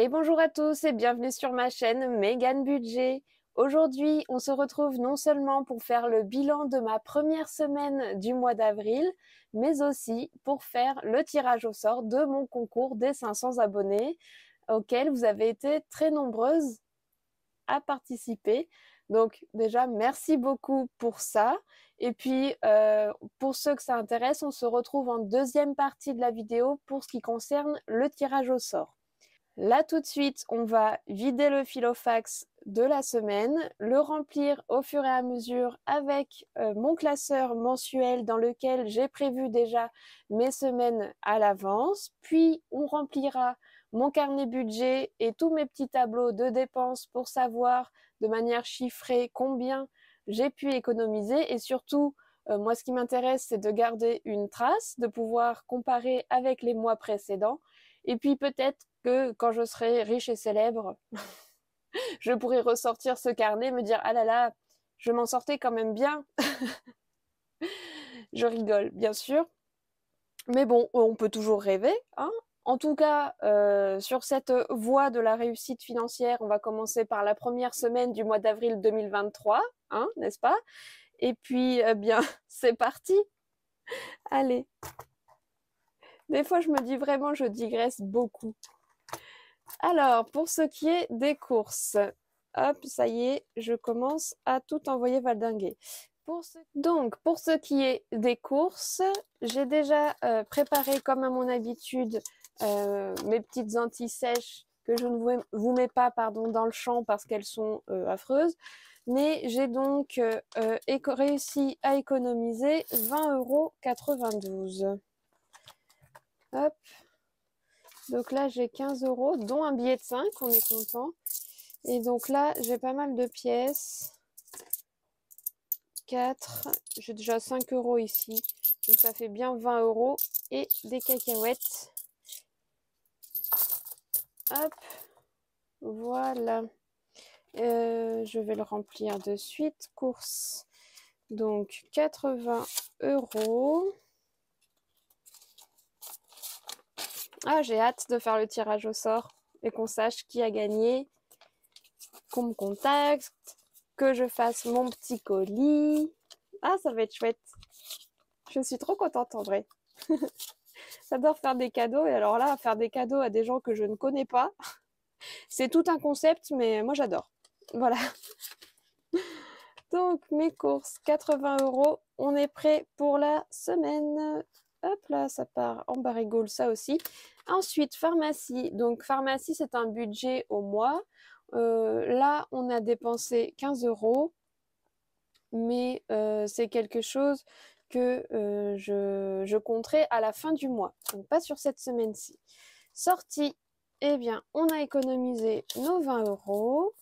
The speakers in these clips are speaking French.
Et bonjour à tous et bienvenue sur ma chaîne Megan Budget. Aujourd'hui, on se retrouve non seulement pour faire le bilan de ma première semaine du mois d'avril, mais aussi pour faire le tirage au sort de mon concours des 500 abonnés auquel vous avez été très nombreuses à participer. Donc déjà, merci beaucoup pour ça. Et puis, euh, pour ceux que ça intéresse, on se retrouve en deuxième partie de la vidéo pour ce qui concerne le tirage au sort. Là, tout de suite, on va vider le filofax de la semaine, le remplir au fur et à mesure avec euh, mon classeur mensuel dans lequel j'ai prévu déjà mes semaines à l'avance. Puis, on remplira mon carnet budget et tous mes petits tableaux de dépenses pour savoir de manière chiffrée combien j'ai pu économiser et surtout, euh, moi, ce qui m'intéresse, c'est de garder une trace, de pouvoir comparer avec les mois précédents et puis peut-être que quand je serai riche et célèbre, je pourrai ressortir ce carnet, me dire ah là là, je m'en sortais quand même bien. je rigole, bien sûr. Mais bon, on peut toujours rêver. Hein. en tout cas, euh, sur cette voie de la réussite financière, on va commencer par la première semaine du mois d'avril 2023, hein, n'est-ce pas Et puis, eh bien, c'est parti Allez des fois, je me dis vraiment, je digresse beaucoup. Alors, pour ce qui est des courses, hop, ça y est, je commence à tout envoyer valdinguer. Pour ce... Donc, pour ce qui est des courses, j'ai déjà euh, préparé, comme à mon habitude, euh, mes petites antilles sèches que je ne vous mets pas pardon, dans le champ parce qu'elles sont euh, affreuses. Mais j'ai donc réussi à économiser 20,92 euros. Hop. Donc là, j'ai 15 euros, dont un billet de 5, on est content. Et donc là, j'ai pas mal de pièces. 4, j'ai déjà 5 euros ici. Donc ça fait bien 20 euros. Et des cacahuètes. Hop, voilà. Euh, je vais le remplir de suite. Course. Donc 80 euros. Ah, j'ai hâte de faire le tirage au sort et qu'on sache qui a gagné, qu'on me contacte, que je fasse mon petit colis. Ah, ça va être chouette. Je suis trop contente en vrai. J'adore faire des cadeaux et alors là, faire des cadeaux à des gens que je ne connais pas, c'est tout un concept, mais moi j'adore. Voilà. Donc mes courses, 80 euros. On est prêt pour la semaine. Hop là, ça part en barigole, ça aussi. Ensuite, pharmacie. Donc, pharmacie, c'est un budget au mois. Euh, là, on a dépensé 15 euros, mais euh, c'est quelque chose que euh, je, je, compterai à la fin du mois, donc pas sur cette semaine-ci. Sortie, eh bien, on a économisé nos 20 euros.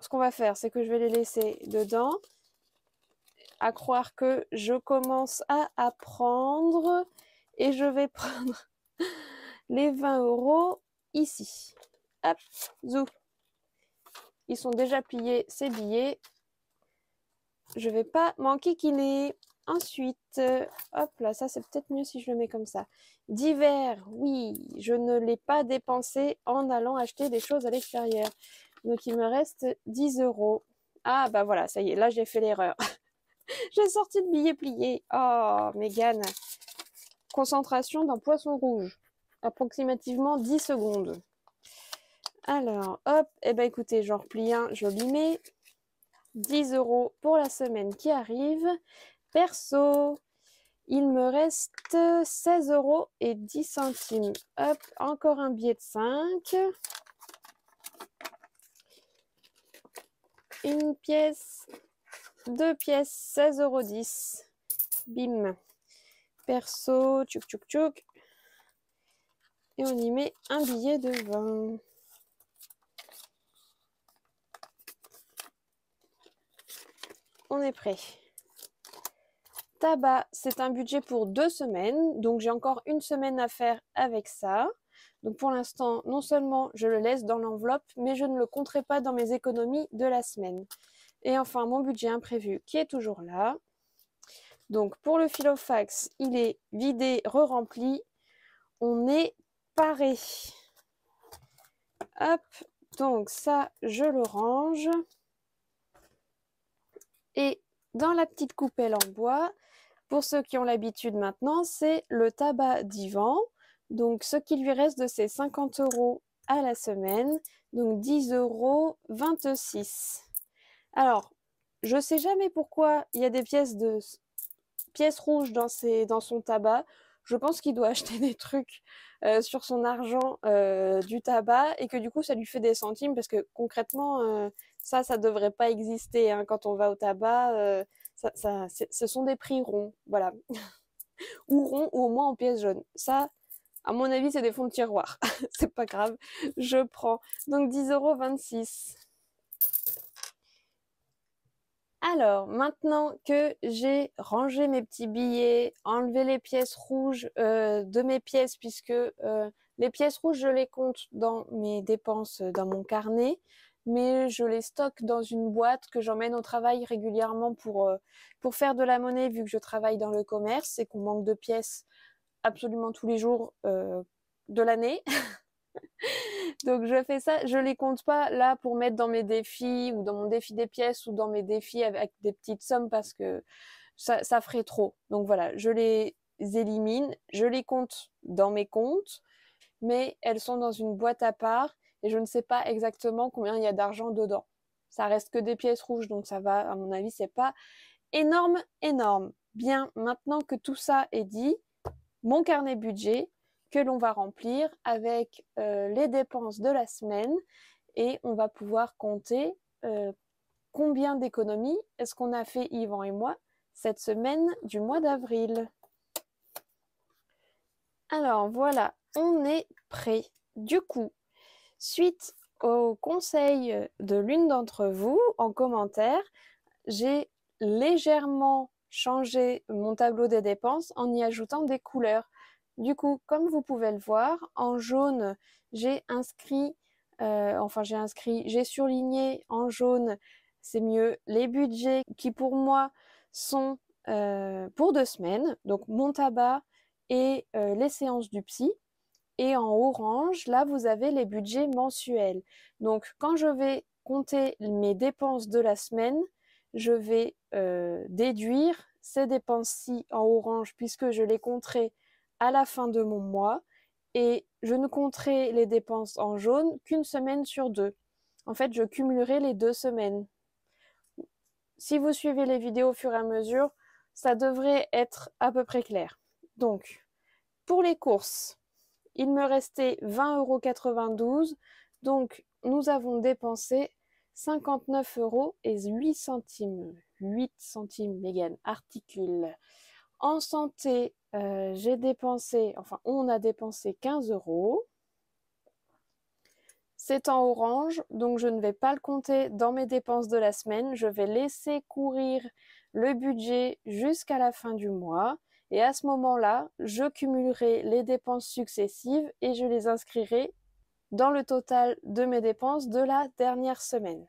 ce qu'on va faire, c'est que je vais les laisser dedans à croire que je commence à apprendre et je vais prendre les 20 euros ici. Hop, zou. Ils sont déjà pliés, ces billets. Je vais pas manquer qu'il est Ensuite, hop là, ça c'est peut-être mieux si je le mets comme ça. Divers. oui, je ne l'ai pas dépensé en allant acheter des choses à l'extérieur. Donc il me reste 10 euros. Ah bah voilà, ça y est, là j'ai fait l'erreur. J'ai sorti le billet plié. Oh, Mégane. Concentration d'un poisson rouge. Approximativement 10 secondes. Alors, hop. et eh ben, écoutez, j'en replie un, je lui mets. 10 euros pour la semaine qui arrive. Perso, il me reste 16 euros et 10 centimes. Hop, encore un billet de 5. Une pièce, deux pièces, 16,10 euros. Bim. Perso, tchouk tchouk tchouk. Et on y met un billet de vin. On est prêt. Tabac, c'est un budget pour deux semaines. Donc j'ai encore une semaine à faire avec ça. Donc pour l'instant, non seulement je le laisse dans l'enveloppe, mais je ne le compterai pas dans mes économies de la semaine. Et enfin, mon budget imprévu qui est toujours là. Donc, pour le philofax, il est vidé, re-rempli. On est paré. Hop, donc ça, je le range. Et dans la petite coupelle en bois, pour ceux qui ont l'habitude maintenant, c'est le tabac divan. Donc, ce qui lui reste de ses 50 euros à la semaine. Donc, 10 euros 26. Alors, je sais jamais pourquoi il y a des pièces de pièces rouges dans son tabac. Je pense qu'il doit acheter des trucs euh, sur son argent euh, du tabac et que du coup ça lui fait des centimes parce que concrètement euh, ça, ça ne devrait pas exister hein, quand on va au tabac. ce sont des prix ronds, voilà, ou ronds ou au moins en pièces jaunes. Ça, à mon avis, c'est des fonds de tiroir. c'est pas grave, je prends. Donc 10,26 euros. Alors, maintenant que j'ai rangé mes petits billets, enlevé les pièces rouges euh, de mes pièces, puisque euh, les pièces rouges, je les compte dans mes dépenses, euh, dans mon carnet, mais je les stocke dans une boîte que j'emmène au travail régulièrement pour faire de la monnaie, vu que je travaille dans le commerce et qu'on manque de pièces absolument tous les jours de l'année. Donc je fais ça, je les compte pas là pour mettre dans mes défis ou dans mon défi des pièces ou dans mes défis avec des petites sommes parce que ça, ferait trop. Donc voilà, je les élimine, je les compte dans mes comptes, mais elles sont dans une boîte à part et je ne sais pas exactement combien il y a d'argent dedans. Ça reste que des pièces rouges, donc ça va, à mon avis, c'est pas énorme, énorme. Bien, maintenant que tout ça est dit, mon carnet budget, que l'on va remplir avec euh, les dépenses de la semaine et on va pouvoir compter euh, combien d'économies est-ce qu'on a fait Yvan et moi cette semaine du mois d'avril. Alors voilà, on est prêt. Du coup, suite au conseil de l'une d'entre vous en commentaire, j'ai légèrement changé mon tableau des dépenses en y ajoutant des couleurs. Du coup, comme vous pouvez le voir, en jaune, j'ai inscrit, euh, enfin j'ai inscrit, j'ai surligné en jaune, c'est mieux, les budgets qui pour moi sont euh, pour deux semaines, donc mon tabac et euh, les séances du psy. Et en orange, là, vous avez les budgets mensuels. Donc, quand je vais compter mes dépenses de la semaine, je vais déduire ces dépenses-ci en orange puisque je les compterai à la fin de mon mois et je ne compterai les dépenses en jaune qu'une semaine sur deux. En fait, je cumulerai les deux semaines. Si vous suivez les vidéos au fur et à mesure, ça devrait être à peu près clair. Donc, pour les courses, il me restait 20,92 euros. Donc, nous avons dépensé 59 euros et 8 centimes. 8 centimes, Megan, articule. En santé, euh, j'ai dépensé, enfin on a dépensé 15 euros. C'est en orange, donc je ne vais pas le compter dans mes dépenses de la semaine. Je vais laisser courir le budget jusqu'à la fin du mois. Et à ce moment-là, je cumulerai les dépenses successives et je les inscrirai dans le total de mes dépenses de la dernière semaine.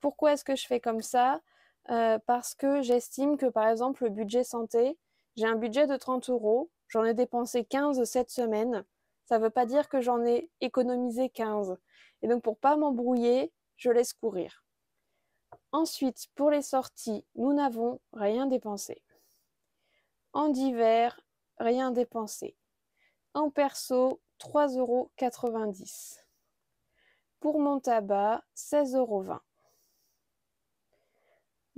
Pourquoi est-ce que je fais comme ça euh, parce que j'estime que, par exemple, le budget santé, j'ai un budget de 30 euros, j'en ai dépensé 15 cette semaine. Ça ne veut pas dire que j'en ai économisé 15. Et donc, pour pas m'embrouiller, je laisse courir. Ensuite, pour les sorties, nous n'avons rien dépensé. En divers, rien dépensé. En perso, 3,90 euros. Pour mon tabac, 16,20 euros.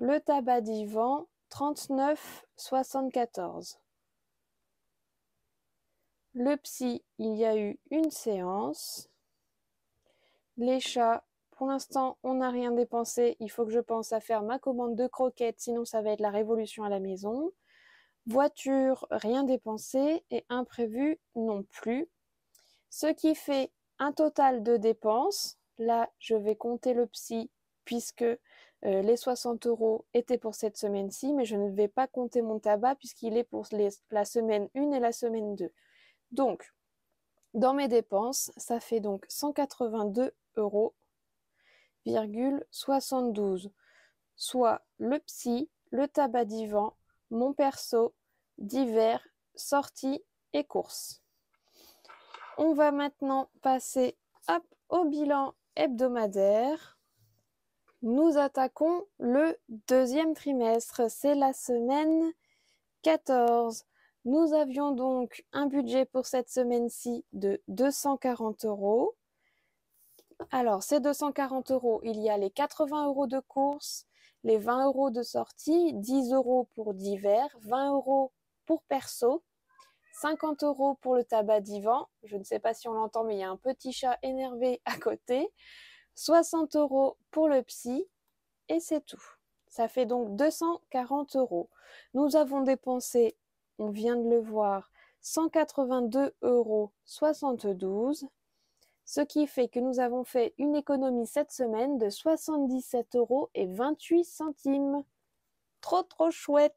Le Tabac d'Ivan, 39,74. Le psy, il y a eu une séance. Les chats, pour l'instant, on n'a rien dépensé. Il faut que je pense à faire ma commande de croquettes, sinon ça va être la révolution à la maison. Voiture, rien dépensé. Et imprévu, non plus. Ce qui fait un total de dépenses. Là, je vais compter le psy, puisque euh, les 60 euros étaient pour cette semaine-ci, mais je ne vais pas compter mon tabac puisqu'il est pour la semaine 1 et la semaine 2. Donc, dans mes dépenses, ça fait donc 182 euros, soit le psy, le tabac divan, mon perso, divers, sorties et courses. On va maintenant passer au bilan hebdomadaire. Nous attaquons le deuxième trimestre, c'est la semaine 14. Nous avions donc un budget pour cette semaine-ci de 240 euros. Alors, ces 240 euros, il y a les 80 euros de course, les 20 euros de sortie, 10 euros pour divers, 20 euros pour perso, 50 euros pour le tabac divan. Je ne sais pas si on l'entend, mais il y a un petit chat énervé à côté. 60 euros pour le psy et c'est tout. Ça fait donc 240 euros. Nous avons dépensé, on vient de le voir, 182,72 euros, ce qui fait que nous avons fait une économie cette semaine de 77,28 euros. Trop trop chouette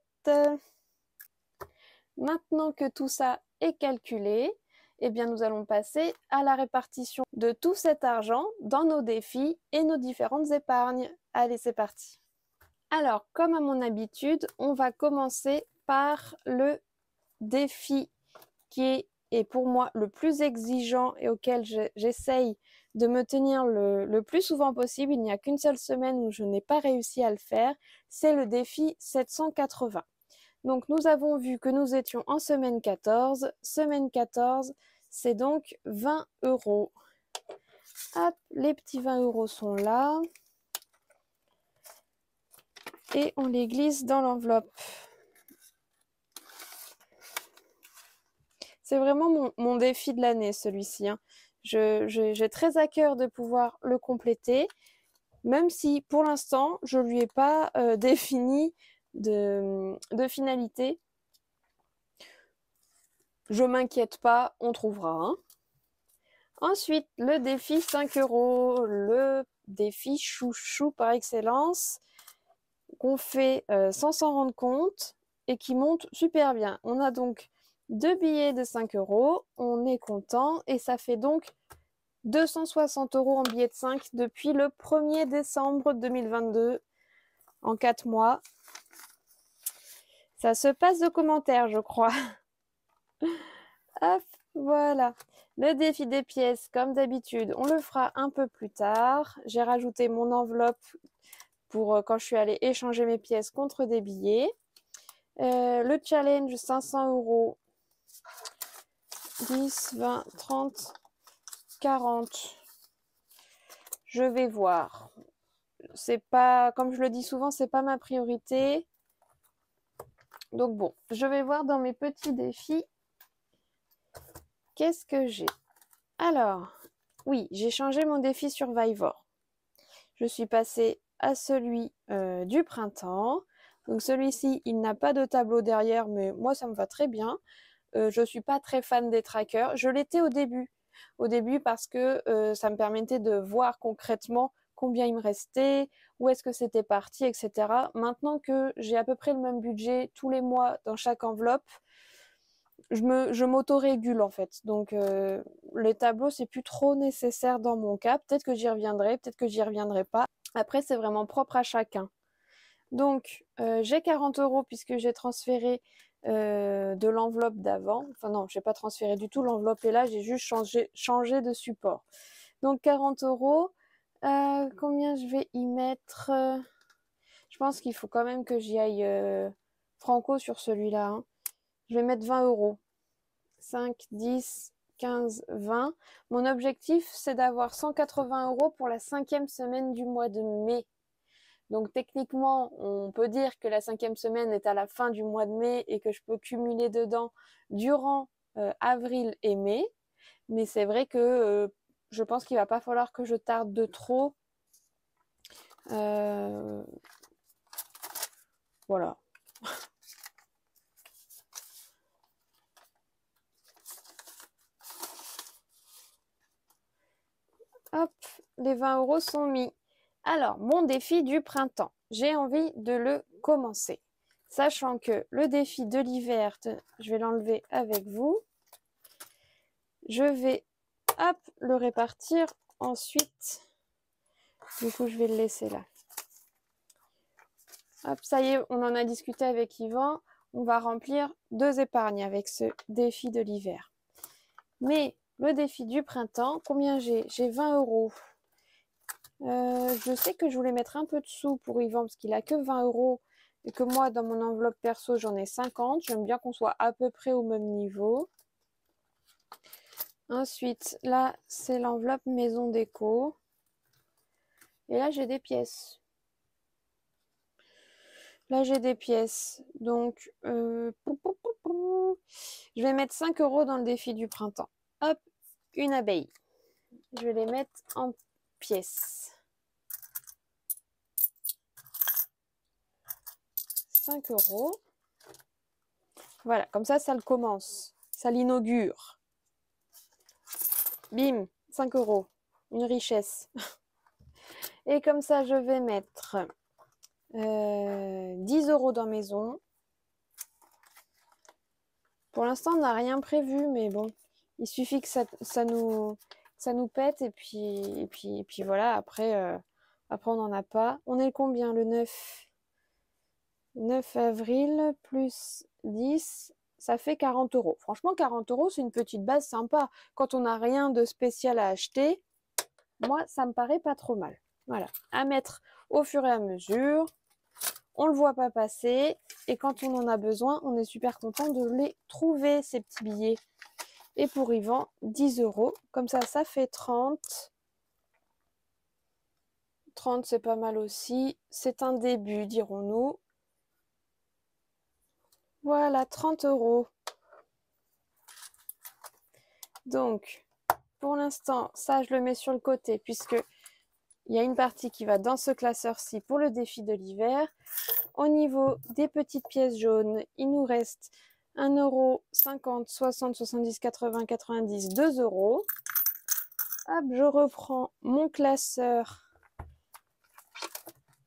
Maintenant que tout ça est calculé, eh bien, nous allons passer à la répartition de tout cet argent dans nos défis et nos différentes épargnes. Allez, c'est parti. Alors, comme à mon habitude, on va commencer par le défi qui est, pour moi le plus exigeant et auquel j'essaye de me tenir le plus souvent possible. Il n'y a qu'une seule semaine où je n'ai pas réussi à le faire. C'est le défi 780. Donc nous avons vu que nous étions en semaine 14. Semaine 14, c'est donc 20 euros. les petits 20 euros sont là. Et on les glisse dans l'enveloppe. C'est vraiment mon, défi de l'année, celui-ci. Hein. J'ai très à cœur de pouvoir le compléter, même si pour l'instant, je ne lui ai pas euh, défini de, finalité. Je m'inquiète pas, on trouvera. Hein. Ensuite, le défi 5 euros, le défi chouchou par excellence, qu'on fait euh, sans s'en rendre compte et qui monte super bien. On a donc deux billets de 5 euros, on est content et ça fait donc 260 euros en billets de 5 depuis le 1er décembre 2022 en 4 mois. Ça se passe de commentaires, je crois. Hop, voilà. Le défi des pièces, comme d'habitude, on le fera un peu plus tard. J'ai rajouté mon enveloppe pour euh, quand je suis allée échanger mes pièces contre des billets. Euh, le challenge 500 euros. 10, 20, 30, 40. Je vais voir. C'est pas, comme je le dis souvent, c'est pas ma priorité. Donc bon, je vais voir dans mes petits défis qu'est-ce que j'ai. Alors, oui, j'ai changé mon défi Survivor. Je suis passée à celui euh, du printemps. Donc celui-ci, il n'a pas de tableau derrière, mais moi ça me va très bien. Euh, je ne suis pas très fan des trackers. Je l'étais au début, au début parce que euh, ça me permettait de voir concrètement combien il me restait, où est-ce que c'était parti, etc. Maintenant que j'ai à peu près le même budget tous les mois dans chaque enveloppe, je m'auto-régule en fait. Donc euh, le les tableaux c'est plus trop nécessaire dans mon cas. Peut-être que j'y reviendrai, peut-être que j'y reviendrai pas. Après c'est vraiment propre à chacun. Donc euh, j'ai 40 euros puisque j'ai transféré euh, de l'enveloppe d'avant. Enfin non, n'ai pas transféré du tout l'enveloppe et là j'ai juste changé changé de support. Donc 40 euros. Euh, combien je vais y mettre euh, Je pense qu'il faut quand même que j'y aille euh, franco sur celui-là. Hein. Je vais mettre 20 euros. 5, 10, 15, 20. Mon objectif, c'est d'avoir 180 euros pour la cinquième semaine du mois de mai. Donc techniquement, on peut dire que la cinquième semaine est à la fin du mois de mai et que je peux cumuler dedans durant avril et mai. Mais c'est vrai que je pense qu'il va pas falloir que je tarde de trop. Euh, voilà. Hop, les 20 euros sont mis. Alors, mon défi du printemps, j'ai envie de le commencer. Sachant que le défi de l'hiver, je vais l'enlever avec vous. Je vais Hop, le répartir. Ensuite, du coup, je vais le laisser là. Hop, ça y est, on en a discuté avec Yvan. On va remplir deux épargnes avec ce défi de l'hiver. Mais le défi du printemps, combien j'ai J'ai 20 euros. Euh, je sais que je voulais mettre un peu de sous pour Yvan parce qu'il a que 20 euros et que moi, dans mon enveloppe perso, j'en ai 50. J'aime bien qu'on soit à peu près au même niveau. Ensuite, là, c'est l'enveloppe maison déco. Et là, j'ai des pièces. Là, j'ai des pièces. Donc, euh, je vais mettre 5 euros dans le défi du printemps. Hop, une abeille. Je vais les mettre en pièces. 5 euros. Voilà, comme ça, ça le commence. Ça l'inaugure. Bim, 5 euros. Une richesse. Et comme ça, je vais mettre 10 euh, euros dans maison. Pour l'instant, on n'a rien prévu, mais bon, il suffit que ça, nous, ça nous pète. Et puis, et puis, puis voilà, après, euh, après on n'en a pas. On est combien Le 9 9 avril plus 10, ça fait 40 euros. Franchement, 40 euros, c'est une petite base sympa. Quand on n'a rien de spécial à acheter, moi, ça me paraît pas trop mal. Voilà, à mettre au fur et à mesure. On le voit pas passer. Et quand on en a besoin, on est super content de les trouver, ces petits billets. Et pour Yvan, 10 euros. Comme ça, ça fait 30. 30, c'est pas mal aussi. C'est un début, dirons-nous. Voilà, 30 euros. Donc, pour l'instant, ça, je le mets sur le côté puisque il y a une partie qui va dans ce classeur-ci pour le défi de l'hiver. Au niveau des petites pièces jaunes, il nous reste 1 euro, 50, 60, 70, 80, 90, 2 euros. Hop, je reprends mon classeur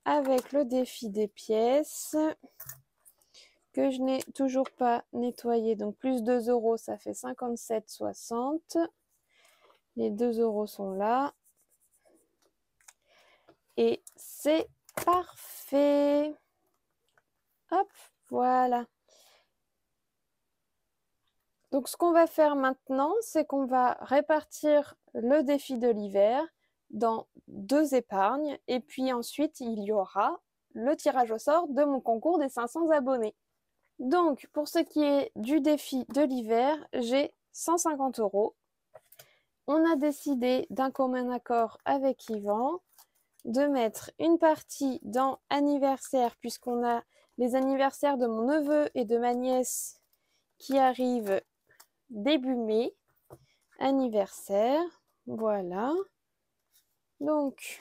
avec le défi des pièces je n'ai toujours pas nettoyé. Donc plus 2 euros, ça fait 60 Les 2 euros sont là. Et c'est parfait. Hop, voilà. Donc ce qu'on va faire maintenant, c'est qu'on va répartir le défi de l'hiver dans deux épargnes et puis ensuite il y aura le tirage au sort de mon concours des 500 abonnés. Donc, pour ce qui est du défi de l'hiver, j'ai 150 euros. On a décidé d'un commun accord avec Yvan de mettre une partie dans anniversaire, puisqu'on a les anniversaires de mon neveu et de ma nièce qui arrivent début mai. Anniversaire, voilà. Donc,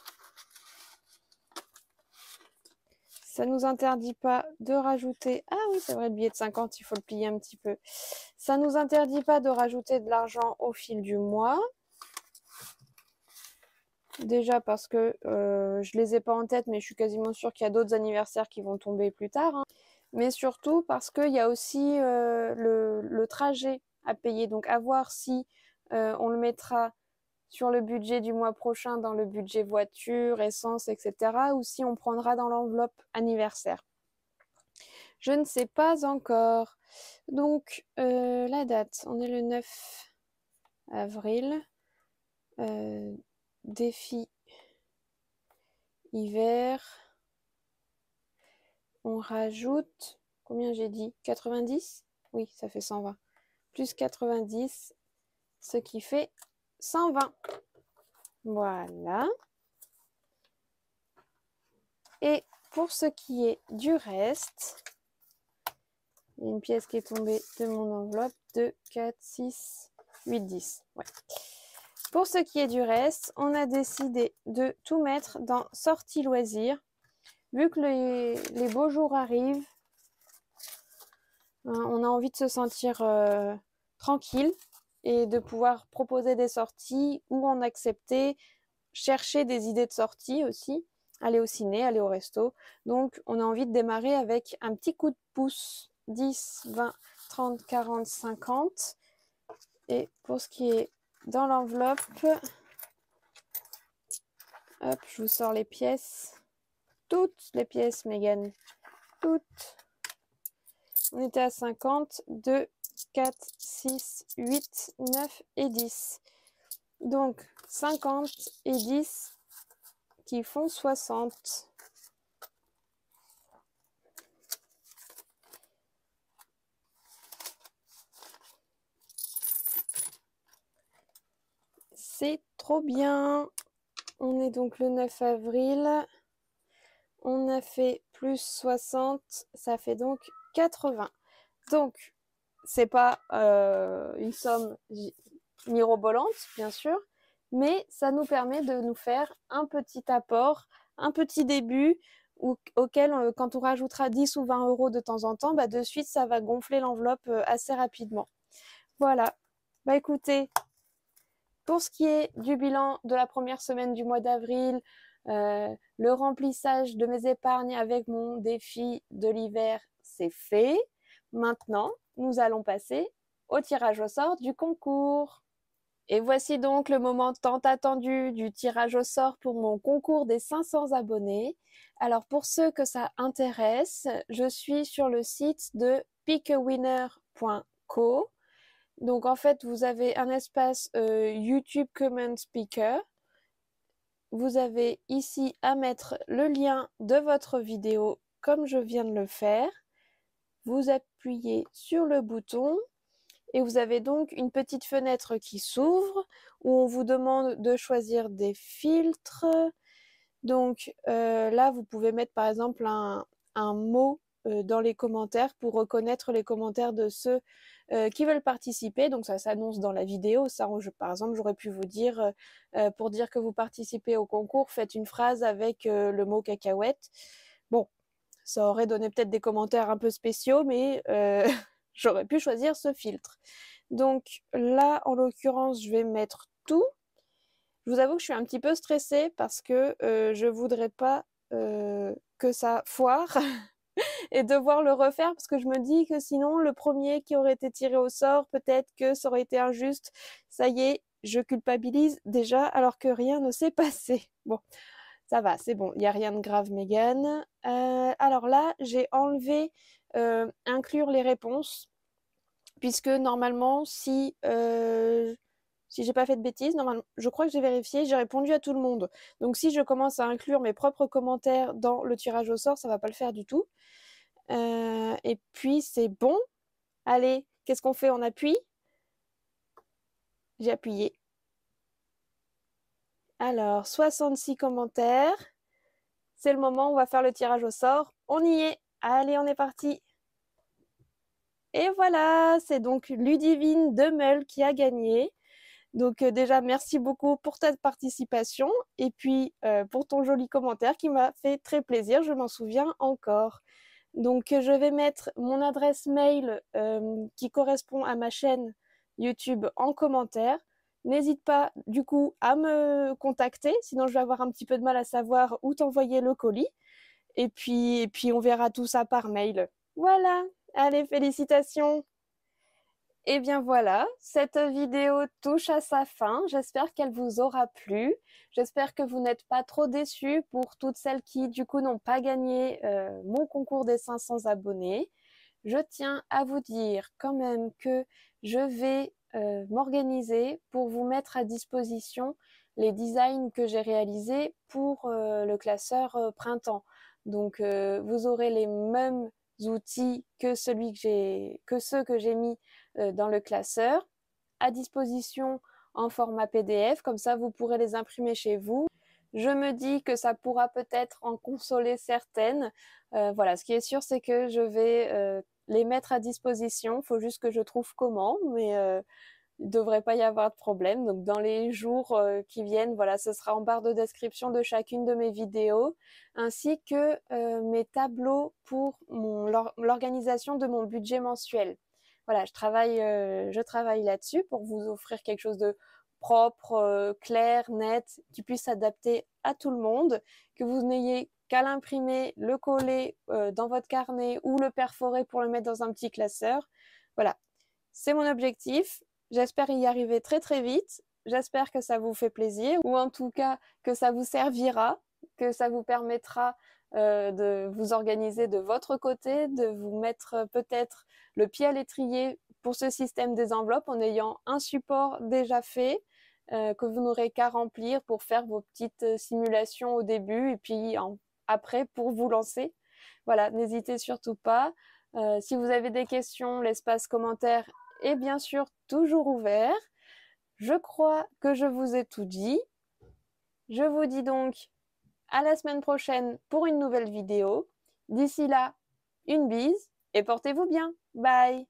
Ça nous interdit pas de rajouter. Ah oui, c'est vrai, le billet de 50, il faut le plier un petit peu. Ça nous interdit pas de rajouter de l'argent au fil du mois. Déjà parce que euh, je les ai pas en tête, mais je suis quasiment sûre qu'il y a d'autres anniversaires qui vont tomber plus tard. Hein. Mais surtout parce qu'il y a aussi euh, le, trajet à payer. Donc à voir si euh, on le mettra sur le budget du mois prochain dans le budget voiture, essence, etc. ou si on prendra dans l'enveloppe anniversaire. Je ne sais pas encore. Donc, euh, la date, on est le 9 avril. Euh, défi hiver. On rajoute, combien j'ai dit 90 Oui, ça fait 120. Plus 90, ce qui fait 120. Voilà. Et pour ce qui est du reste, il y a une pièce qui est tombée de mon enveloppe. 2, 4, 6, 8, 10. Pour ce qui est du reste, on a décidé de tout mettre dans sortie loisirs. Vu que les, beaux jours arrivent, hein, on a envie de se sentir euh, tranquille et de pouvoir proposer des sorties ou en accepter, chercher des idées de sorties aussi, aller au ciné, aller au resto. Donc on a envie de démarrer avec un petit coup de pouce 10, 20, 30, 40, 50. Et pour ce qui est dans l'enveloppe, je vous sors les pièces. Toutes les pièces, Megan. Toutes. On était à 50, 2, 4, 6, 8, 9 et 10. Donc 50 et 10 qui font 60. C'est trop bien. On est donc le 9 avril. On a fait plus 60, ça fait donc 80. Donc, n'est pas euh, une somme mirobolante, bien sûr, mais ça nous permet de nous faire un petit apport, un petit début, auquel, euh, quand on rajoutera 10 ou 20 euros de temps en temps, bah, de suite, ça va gonfler l'enveloppe euh, assez rapidement. Voilà. Bah écoutez, pour ce qui est du bilan de la première semaine du mois d'avril, le remplissage de mes épargnes avec mon défi de l'hiver, c'est fait. Maintenant, nous allons passer au tirage au sort du concours. Et voici donc le moment tant attendu du tirage au sort pour mon concours des 500 abonnés. Alors pour ceux que ça intéresse, je suis sur le site de pickawinner.co. Donc en fait, vous avez un espace euh, YouTube Comment Speaker. Vous avez ici à mettre le lien de votre vidéo comme je viens de le faire. Vous appuyez sur le bouton et vous avez donc une petite fenêtre qui s'ouvre où on vous demande de choisir des filtres. Donc euh, là, vous pouvez mettre par exemple un, mot euh, dans les commentaires pour reconnaître les commentaires de ceux euh, qui veulent participer. Donc ça s'annonce dans la vidéo. Ça, par exemple, j'aurais pu vous dire, pour dire que vous participez au concours, faites une phrase avec le mot cacahuète. Bon, ça aurait donné peut-être des commentaires un peu spéciaux, mais euh, j'aurais pu choisir ce filtre. Donc là, en l'occurrence, je vais mettre tout. Je vous avoue que je suis un petit peu stressée parce que je euh, je voudrais pas euh, que ça foire et devoir le refaire parce que je me dis que sinon le premier qui aurait été tiré au sort, peut-être que ça aurait été injuste. Ça y est, je culpabilise déjà alors que rien ne s'est passé. Bon, ça va, c'est bon, il n'y a rien de grave, Megan. Euh, alors là, j'ai enlevé euh, inclure les réponses, puisque normalement, si, je euh, si j'ai pas fait de bêtises, normalement, je crois que j'ai vérifié, j'ai répondu à tout le monde. Donc si je commence à inclure mes propres commentaires dans le tirage au sort, ça va pas le faire du tout. et puis c'est bon. Allez, qu'est-ce qu'on fait On appuie J'ai appuyé. Alors, 66 commentaires. C'est le moment où on va faire le tirage au sort. On y est. Allez, on est parti. Et voilà, c'est donc Ludivine Meul qui a gagné. Donc euh, déjà, merci beaucoup pour ta participation et puis euh, pour ton joli commentaire qui m'a fait très plaisir, je m'en souviens encore. Donc euh, je vais mettre mon adresse mail qui correspond à ma chaîne YouTube en commentaire. N'hésite pas du coup à me contacter, sinon je vais avoir un petit peu de mal à savoir où t'envoyer le colis. Et puis, puis on verra tout ça par mail. Voilà, allez, félicitations. Et eh bien voilà, cette vidéo touche à sa fin. J'espère qu'elle vous aura plu. J'espère que vous n'êtes pas trop déçus pour toutes celles qui du coup n'ont pas gagné euh, mon concours des 500 abonnés. Je tiens à vous dire quand même que je vais euh, m'organiser pour vous mettre à disposition les designs que j'ai réalisés pour euh, le classeur euh, printemps. Donc vous aurez les mêmes outils que celui que que ceux que j'ai mis dans le classeur à disposition en format PDF comme ça vous pourrez les imprimer chez vous. Je me dis que ça pourra peut-être en consoler certaines. voilà, ce qui est sûr c'est que je vais les mettre à disposition. Faut juste que je trouve comment, mais euh, il ne devrait pas y avoir de problème. Donc dans les jours euh, qui viennent, voilà, ce sera en barre de description de chacune de mes vidéos, ainsi que euh, mes tableaux pour l'organisation de mon budget mensuel. Voilà, je travaille, je travaille là-dessus pour vous offrir quelque chose de propre, clair, net, qui puisse s'adapter à tout le monde, que vous n'ayez qu'à l'imprimer, le coller euh, dans votre carnet ou le perforer pour le mettre dans un petit classeur. Voilà, c'est mon objectif. J'espère y arriver très très vite. J'espère que ça vous fait plaisir ou en tout cas que ça vous servira, que ça vous permettra euh, de vous organiser de votre côté, de vous mettre euh, peut-être le pied à l'étrier pour ce système des enveloppes en ayant un support déjà fait que vous n'aurez qu'à remplir pour faire vos petites simulations au début et puis en après pour vous lancer. Voilà, n'hésitez surtout pas. Euh, si vous avez des questions, l'espace commentaire est bien sûr toujours ouvert. Je crois que je vous ai tout dit. Je vous dis donc à la semaine prochaine pour une nouvelle vidéo. D'ici là, une bise et portez-vous bien. Bye